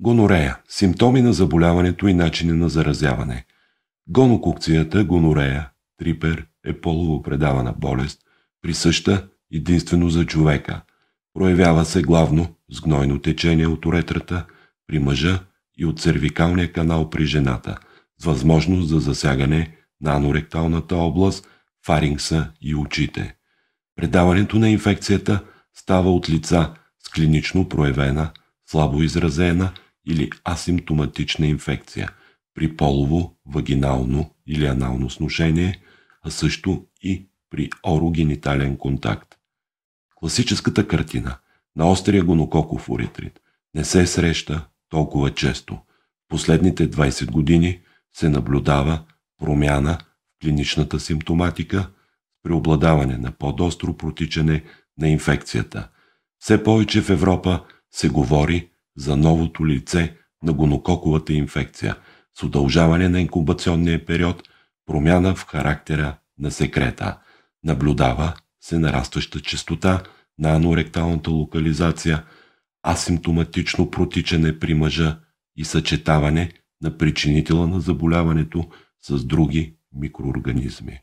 Гонорея – симптоми на заболяването и начини на заразяване. Гонокукцията, гонорея, трипер е полово предавана болест, присъща единствено за човека. Проявява се главно с гнойно течение от уретрата при мъжа и от цервикалния канал при жената, с възможност за засягане на аноректалната област, фарингса и очите. Предаването на инфекцията става от лица с клинично проявена, слабо изразена – или асимптоматична инфекция при полово, вагинално или анално сношение, а също и при орогенитален контакт. Класическата картина на острия гонококов уретрит не се среща толкова често. Последните 20 години се наблюдава промяна в клиничната симптоматика с преобладаване на по-достро протичане на инфекцията. Все повече в Европа се говори за новото лице на гонококовата инфекция, с удължаване на инкубационния период, промяна в характера на секрета. Наблюдава се нарастваща частота на аноректалната локализация, асимптоматично протичане при мъжа и съчетаване на причинителя на заболяването с други микроорганизми.